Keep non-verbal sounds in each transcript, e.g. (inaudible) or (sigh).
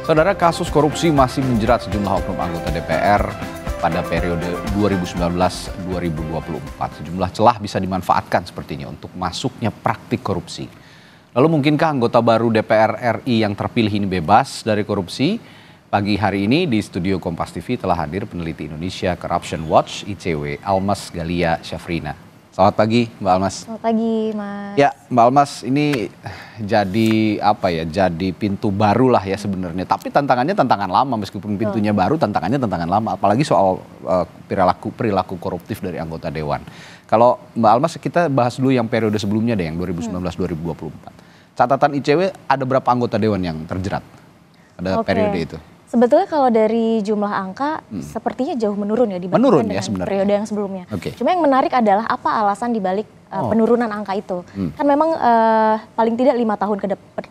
Saudara kasus korupsi masih menjerat sejumlah oknum anggota DPR pada periode 2019-2024. Sejumlah celah bisa dimanfaatkan sepertinya untuk masuknya praktik korupsi. Lalu mungkinkah anggota baru DPR RI yang terpilih ini bebas dari korupsi? Pagi hari ini di studio Kompas TV telah hadir peneliti Indonesia Corruption Watch ICW Almas Galia Syafrina. Selamat pagi Mbak Almas. Selamat pagi Mas. Ya Mbak Almas ini jadi apa ya jadi pintu baru lah ya sebenarnya tapi tantangannya tantangan lama meskipun pintunya baru tantangannya tantangan lama apalagi soal uh, perilaku perilaku koruptif dari anggota dewan kalau Mbak Almas kita bahas dulu yang periode sebelumnya deh yang 2019 iya. 2024 catatan ICW ada berapa anggota dewan yang terjerat pada okay. periode itu Sebetulnya kalau dari jumlah angka hmm. sepertinya jauh menurun ya dibandingkan menurun, ya dengan sebenarnya. periode yang sebelumnya. Okay. Cuma yang menarik adalah apa alasan dibalik Eh, oh. penurunan angka itu. Hmm. Kan memang uh, paling tidak lima tahun ke,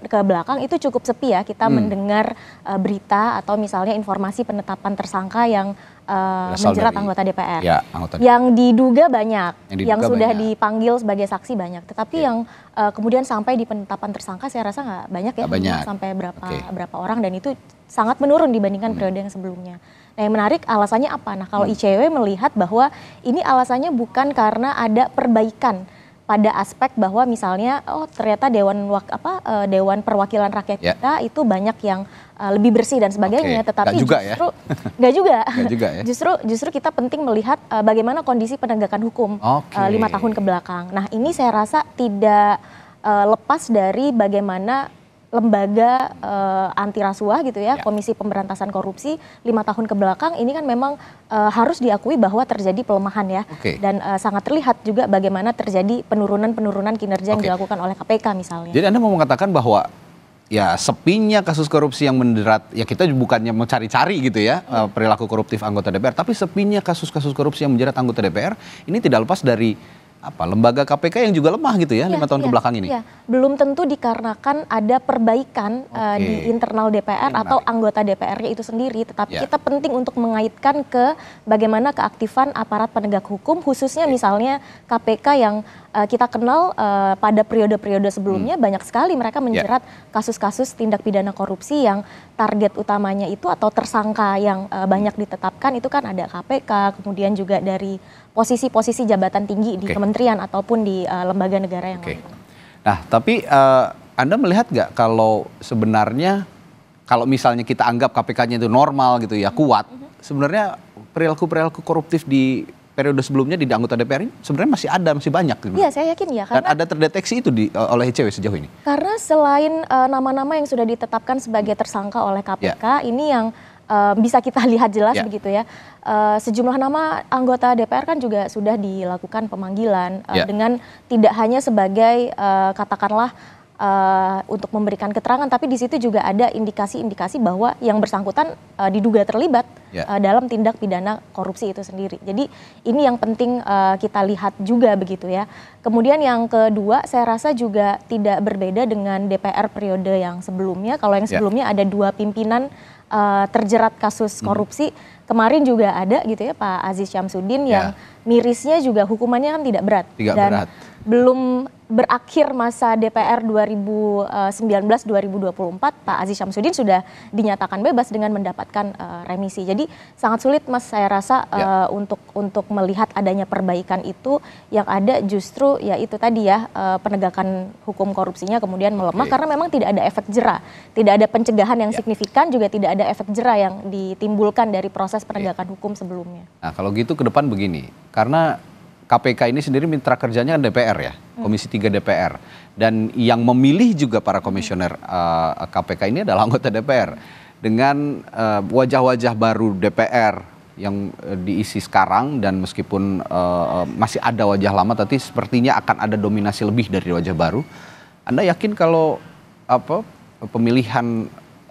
ke belakang itu cukup sepi ya kita hmm. mendengar uh, berita atau misalnya informasi penetapan tersangka yang uh, menjerat dari, anggota DPR. Ya, anggota DPR. Yang diduga banyak, yang, diduga yang sudah banyak. dipanggil sebagai saksi banyak. Tetapi okay. yang uh, kemudian sampai di penetapan tersangka saya rasa nggak banyak ya, gak banyak. sampai berapa okay. berapa orang dan itu sangat menurun dibandingkan hmm. periode yang sebelumnya. Nah yang menarik alasannya apa? Nah kalau hmm. ICW melihat bahwa ini alasannya bukan karena ada perbaikan pada aspek bahwa misalnya oh ternyata dewan apa uh, dewan perwakilan rakyat yeah. kita itu banyak yang eh, lebih bersih dan sebagainya okay. tetapi gak juga ya. justru nggak ya? juga, (laughs) gak juga ya? justru justru kita penting melihat uh, bagaimana kondisi penegakan hukum okay. lima tahun ke belakang nah ini saya rasa tidak lepas dari bagaimana lembaga uh, eh, anti rasuah gitu ya, ya, Komisi Pemberantasan Korupsi lima tahun ke belakang ini kan memang uh, harus diakui bahwa terjadi pelemahan ya. Okay. Dan uh, sangat terlihat juga bagaimana terjadi penurunan-penurunan kinerja okay. yang dilakukan oleh KPK misalnya. Jadi Anda mau mengatakan bahwa ya sepinya kasus korupsi yang menderat ya kita bukannya mencari-cari gitu ya hmm. perilaku koruptif anggota DPR tapi sepinya kasus-kasus korupsi yang menjerat anggota DPR ini tidak lepas dari apa lembaga KPK yang juga lemah gitu ya iya, lima tahun ya, kebelakang ini. Ya. Belum tentu dikarenakan ada perbaikan eh, okay. di internal DPR ini atau menarik. anggota dpr itu sendiri, tetapi ya. kita penting untuk mengaitkan ke bagaimana keaktifan aparat penegak hukum, khususnya okay. Iya. misalnya KPK yang uh, kita kenal uh, pada periode-periode sebelumnya hmm. banyak sekali mereka menjerat iya. kasus-kasus ya. tindak pidana korupsi yang target utamanya itu atau tersangka yang uh, banyak hmm. ditetapkan itu kan ada KPK, kemudian juga dari posisi-posisi jabatan tinggi di kementerian ataupun di uh, lembaga negara yang okay. lain. Nah, tapi uh, Anda melihat nggak kalau sebenarnya kalau misalnya kita anggap KPK-nya itu normal gitu ya, kuat, mm -hmm. sebenarnya perilaku-perilaku koruptif di periode sebelumnya di anggota DPR ini sebenarnya masih ada, masih banyak. Gitu. Iya, saya yakin ya. Karena Dan ada terdeteksi itu di, eh, oleh ICW sejauh ini. Karena selain nama-nama uh, yang sudah ditetapkan sebagai tersangka oleh KPK, yeah. ini yang Eh, bisa kita (laughs) lihat jelas yeah. begitu ya. Uh, sejumlah nama anggota DPR kan juga sudah dilakukan pemanggilan uh, eh, yeah. dengan tidak hanya sebagai uh, katakanlah uh, untuk memberikan keterangan, tapi di situ juga ada indikasi-indikasi bahwa yang bersangkutan uh, diduga terlibat yeah. Ya. uh, dalam tindak pidana korupsi itu sendiri. Jadi ini yang penting uh, kita lihat juga begitu ya. Kemudian yang kedua saya rasa juga tidak berbeda dengan DPR periode yang sebelumnya. Kalau yang ya. sebelumnya yeah. ada dua pimpinan uh, terjerat kasus hmm. korupsi. Mm. Kemarin juga ada gitu ya Pak Aziz Syamsuddin yang ya. mirisnya juga hukumannya kan tidak berat. Tidak Dan berat belum berakhir masa DPR 2019-2024, eh, Pak Aziz Syamsuddin sudah dinyatakan bebas dengan mendapatkan uh, remisi. Jadi sangat sulit Mas saya rasa ya. Eh, untuk untuk melihat adanya perbaikan itu yang ada justru ya itu tadi ya uh, penegakan hukum korupsinya kemudian melemah okay. karena memang tidak ada efek jera, tidak ada pencegahan yang ya. signifikan juga tidak ada efek jera yang ditimbulkan dari proses penegakan ya. hukum sebelumnya. Nah, kalau gitu ke depan begini, karena KPK ini sendiri mitra kerjanya kan DPR ya, Komisi 3 DPR. Dan yang memilih juga para komisioner uh, KPK ini adalah (laughs) anggota DPR. Dengan eh, wajah-wajah uh, baru DPR yang uh, diisi sekarang dan meskipun uh, masih ada wajah lama tapi sepertinya akan ada dominasi lebih dari wajah baru. Anda yakin kalau apa pemilihan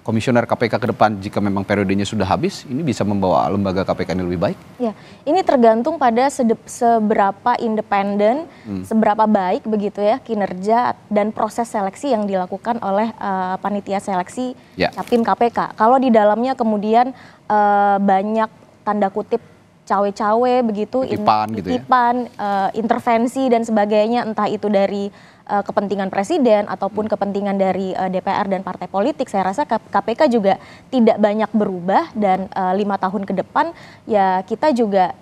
komisioner KPK ke depan jika memang periodenya sudah habis, ini bisa membawa lembaga KPK ini lebih baik? Ya, ini tergantung pada seberapa independen, hmm. seberapa baik begitu ya kinerja dan proses seleksi yang dilakukan oleh uh, panitia seleksi ya. capim KPK. Kalau di dalamnya kemudian uh, banyak tanda kutip cawe-cawe begitu, titipan, in, gitu ya? uh, intervensi dan sebagainya, entah itu dari uh, kepentingan presiden ataupun hmm. kepentingan dari uh, eh, DPR dan partai politik. Saya rasa KPK juga tidak banyak berubah dan uh, lima tahun ke depan ya kita juga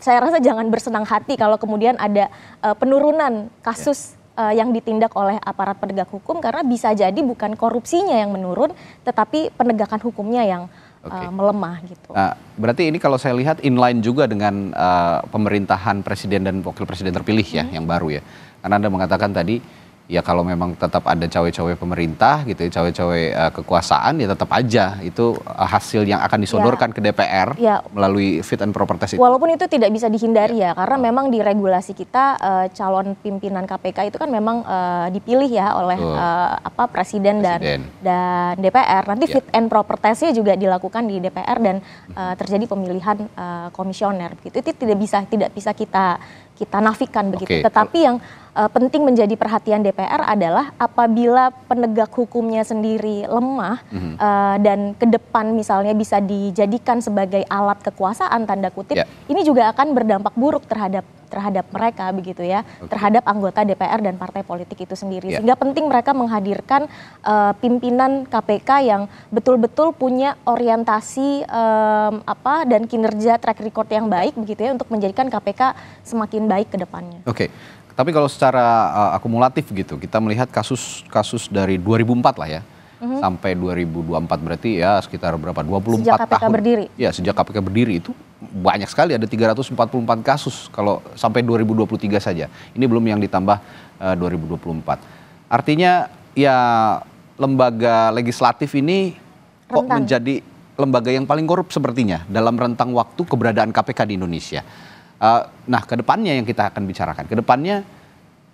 saya rasa jangan bersenang hati kalau kemudian ada uh, penurunan kasus. Yeah ya. yang ditindak oleh aparat penegak hukum karena bisa jadi bukan korupsinya yang menurun tetapi penegakan hukumnya yang okay. uh, eh, melemah gitu. Nah, berarti ini kalau saya lihat inline juga dengan uh, pemerintahan presiden dan wakil presiden terpilih ya hmm. yang baru ya. Karena Anda mengatakan tadi ya kalau memang tetap ada cawe-cawe pemerintah gitu ya cawe-cawe uh, kekuasaan ya tetap aja itu uh, hasil yang akan disodorkan ya. ke DPR ya. melalui fit and proper test itu. Walaupun itu tidak bisa dihindari ya, ya karena oh. memang di regulasi kita uh, calon pimpinan KPK itu kan memang uh, dipilih ya oleh uh, apa presiden, presiden dan dan DPR. Nanti ya. fit and proper testnya juga dilakukan di DPR dan uh, terjadi pemilihan uh, komisioner gitu Itu tidak bisa tidak bisa kita kita nafikan begitu. Okay. Tetapi yang Eh, penting menjadi perhatian DPR adalah apabila penegak hukumnya sendiri lemah mm-hmm. uh, dan ke depan misalnya bisa dijadikan sebagai alat kekuasaan tanda kutip, yeah. ini juga akan berdampak buruk terhadap terhadap mereka begitu ya, okay. terhadap anggota DPR dan partai politik itu sendiri. Yeah. Sehingga penting mereka menghadirkan uh, pimpinan KPK yang betul-betul punya orientasi um, apa dan kinerja track record yang baik begitu ya untuk menjadikan KPK semakin baik ke depannya. Oke. Okay. Tapi kalau secara uh, akumulatif gitu, kita melihat kasus-kasus dari 2004 lah ya. Mm -hmm. sampai 2024 berarti ya sekitar berapa 24 sejak KPK tahun. berdiri. Ya, sejak KPK berdiri itu banyak sekali ada 344 kasus kalau sampai 2023 saja. Ini belum yang ditambah eh, uh, 2024. Artinya ya lembaga legislatif ini Rentang. kok menjadi lembaga yang paling korup sepertinya dalam rentang waktu keberadaan KPK di Indonesia. Uh, nah, kedepannya yang kita akan bicarakan, kedepannya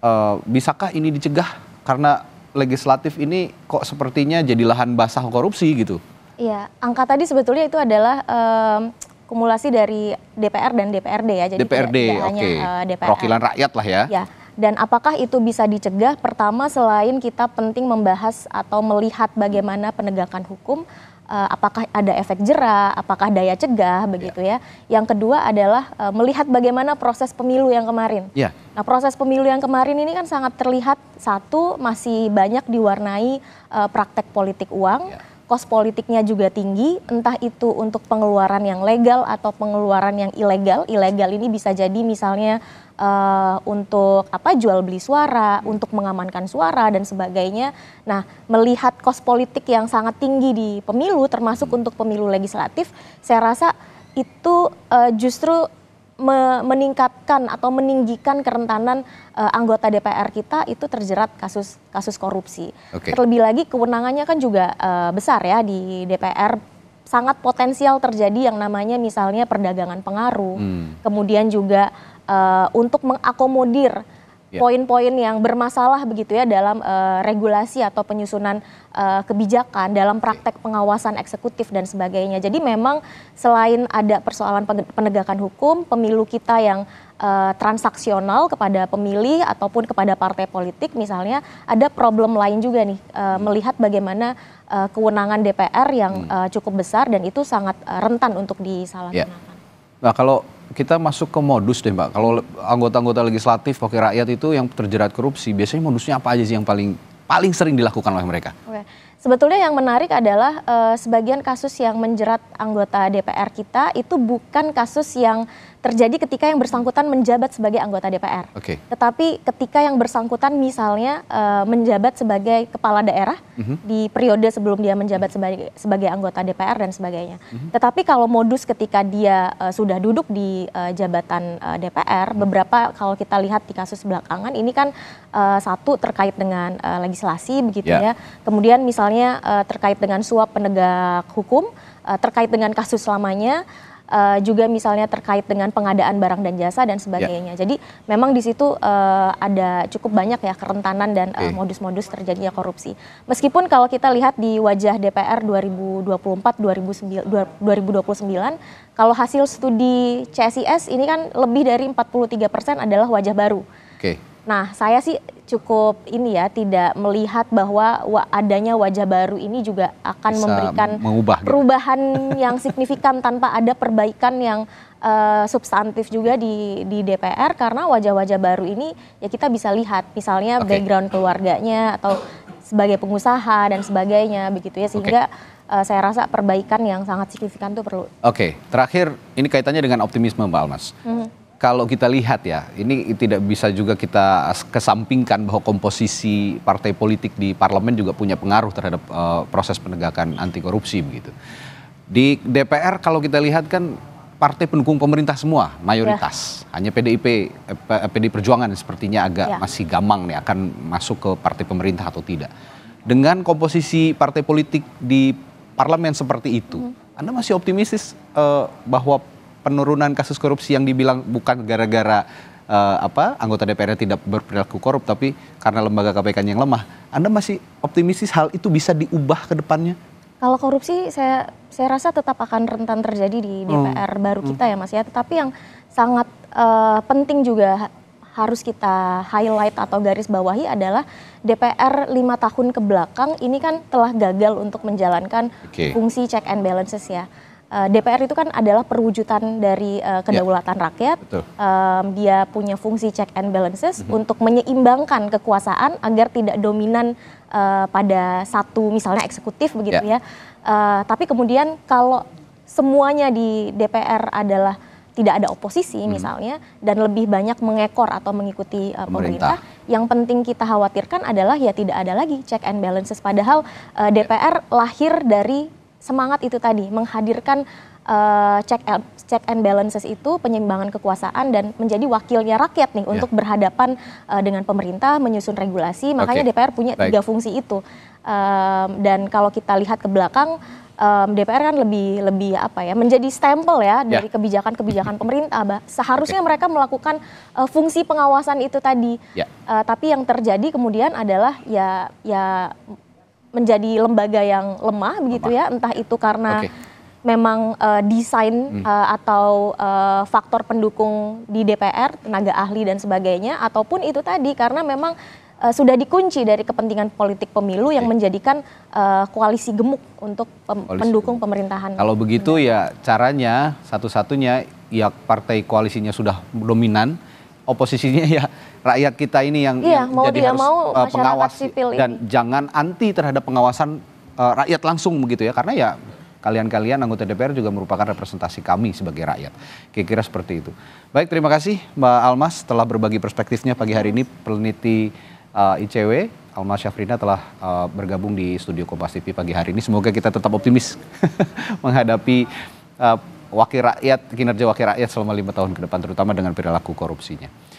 uh, eh, bisakah ini dicegah karena legislatif ini kok sepertinya jadi lahan basah korupsi gitu? Iya, angka tadi sebetulnya itu adalah um, kumulasi dari DPR dan DPRD ya. Jadi DPRD, oke. okay. uh, eh, Perwakilan rakyat lah ya. Ya, dan apakah itu bisa dicegah? Pertama, selain kita penting membahas atau melihat bagaimana penegakan hukum, eh, apakah ada efek jerah, apakah daya cegah ya. begitu ya, ya. Yang kedua adalah eh, melihat bagaimana proses pemilu yang kemarin. ya. Nah, proses pemilu yang kemarin ini kan sangat terlihat satu masih banyak diwarnai uh, praktek politik uang. ya. Kos politiknya juga tinggi, entah itu untuk pengeluaran yang legal atau pengeluaran yang ilegal. Ilegal ini bisa jadi misalnya uh, untuk apa jual beli suara, untuk mengamankan suara dan sebagainya. Nah, melihat kos politik yang sangat tinggi di pemilu termasuk untuk pemilu legislatif, saya rasa itu uh, justru me meningkatkan atau meninggikan kerentanan uh, anggota DPR kita itu terjerat kasus kasus korupsi. Okay. Terlebih lagi kewenangannya kan juga uh, besar ya di DPR sangat potensial terjadi yang namanya misalnya perdagangan pengaruh, hmm. kemudian juga uh, untuk mengakomodir ya. poin-poin yang bermasalah begitu ya dalam uh, regulasi atau penyusunan uh, kebijakan dalam praktek pengawasan eksekutif dan sebagainya. Jadi memang selain ada persoalan penegakan hukum, pemilu kita yang uh, transaksional kepada pemilih ataupun kepada partai politik misalnya, ada problem lain juga nih uh, melihat bagaimana uh, kewenangan DPR yang uh, cukup besar dan itu sangat uh, rentan untuk disalahgunakan. Yeah. Nah, kalau kita masuk ke modus deh mbak. Kalau anggota-anggota legislatif, pakai rakyat itu yang terjerat korupsi, biasanya modusnya apa aja sih yang paling paling sering dilakukan oleh mereka? Oke. Sebetulnya yang menarik adalah uh, sebagian kasus yang menjerat anggota DPR kita itu bukan kasus yang terjadi ketika yang bersangkutan menjabat sebagai anggota DPR. Okay. Tetapi ketika yang bersangkutan misalnya uh, menjabat sebagai kepala daerah mm -hmm. di periode sebelum dia menjabat sebagai sebagai anggota DPR dan sebagainya. Mm -hmm. Tetapi kalau modus ketika dia uh, sudah duduk di uh, jabatan uh, DPR, mm -hmm. beberapa kalau kita lihat di kasus belakangan ini kan uh, satu terkait dengan uh, legislasi begitu yeah. ya. Kemudian misalnya uh, terkait dengan suap penegak hukum, uh, terkait dengan kasus selamanya uh, juga misalnya terkait dengan pengadaan barang dan jasa dan ya. sebagainya. Ya. Jadi memang di situ uh, ada cukup banyak ya kerentanan dan eh, okay. modus-modus terjadinya korupsi. Meskipun kalau kita lihat di wajah DPR 2024 2029 kalau hasil studi CSIS ini kan lebih dari 43% adalah wajah baru. Oke. Okay Nah, saya sih cukup ini ya tidak melihat bahwa adanya wajah baru ini juga akan Bisa memberikan mengubah, gitu. perubahan (laughs) yang signifikan tanpa ada perbaikan yang eh, substantif juga di di DPR karena wajah-wajah baru ini ya kita bisa lihat misalnya okay. background keluarganya atau sebagai pengusaha dan sebagainya begitu ya sehingga okay. Eh, saya rasa perbaikan yang sangat signifikan itu perlu. Oke, okay. terakhir ini kaitannya dengan optimisme Mbak Almas. Hmm kalau kita lihat ya, ini tidak bisa juga kita kesampingkan bahwa komposisi partai politik di parlemen juga punya pengaruh terhadap uh, proses penegakan anti korupsi begitu. Di DPR kalau kita lihat kan partai pendukung pemerintah semua mayoritas. Ya. Hanya PDIP eh, PDI eh, Perjuangan sepertinya agak ya. masih gamang nih akan masuk ke partai pemerintah atau tidak. Dengan komposisi partai politik di parlemen seperti itu, hmm. Anda masih optimistis uh, bahwa penurunan kasus korupsi yang dibilang bukan gara-gara uh, apa anggota DPR tidak berperilaku korup tapi karena lembaga KPK yang lemah. Anda masih optimistis hal itu bisa diubah ke depannya? Kalau korupsi saya saya rasa tetap akan rentan terjadi di hmm. DPR hmm. baru kita hmm. ya Mas ya. Tetapi yang sangat uh, penting juga harus kita highlight atau garis bawahi adalah DPR lima tahun ke belakang ini kan telah gagal untuk menjalankan okay. fungsi check and balances ya uh, eh, DPR itu kan adalah perwujudan dari uh, kedaulatan ya. rakyat. Um, dia punya fungsi check and balances -hmm. untuk menyeimbangkan kekuasaan agar tidak dominan uh, pada satu misalnya eksekutif begitu ya. ya. Uh, tapi kemudian kalau semuanya di DPR adalah tidak ada oposisi hmm. misalnya dan lebih banyak mengekor atau mengikuti uh, pemerintah. pemerintah. Yang penting kita khawatirkan adalah ya tidak ada lagi check and balances padahal uh, DPR lahir dari semangat itu tadi menghadirkan uh, check and, check and balances itu penyimbangan kekuasaan dan menjadi wakilnya rakyat nih yeah. untuk berhadapan uh, dengan pemerintah menyusun regulasi makanya okay. DPR punya tiga fungsi itu um, dan kalau kita lihat ke belakang um, DPR kan lebih lebih apa ya menjadi stempel ya yeah. dari kebijakan-kebijakan pemerintah bah. seharusnya okay. mereka melakukan uh, fungsi pengawasan itu tadi yeah. Ya. uh, tapi yang terjadi kemudian adalah ya ya menjadi lembaga yang lemah begitu lemah. ya, entah itu karena okay. memang uh, desain hmm. uh, atau uh, faktor pendukung di DPR, tenaga ahli dan sebagainya, ataupun itu tadi karena memang uh, sudah dikunci dari kepentingan politik pemilu yang menjadikan uh, koalisi gemuk untuk pem koalisi pendukung pemerintahan. Kalau begitu hmm. ya caranya satu-satunya ya partai koalisinya sudah dominan, oposisinya ya rakyat kita ini yang, iya, yang mau jadi harus mau, eh, pengawas sipil dan ini. jangan anti terhadap pengawasan uh, rakyat langsung begitu ya karena ya kalian-kalian anggota DPR juga merupakan representasi kami sebagai rakyat. Kira-kira seperti itu. Baik, terima kasih Mbak Almas telah berbagi perspektifnya pagi hari ini peneliti uh, eh, ICW Alma Syafrina telah uh, bergabung di studio Kompas TV pagi hari ini. Semoga kita tetap optimis (laughs) menghadapi uh, wakil rakyat kinerja wakil rakyat selama lima tahun ke depan terutama dengan perilaku korupsinya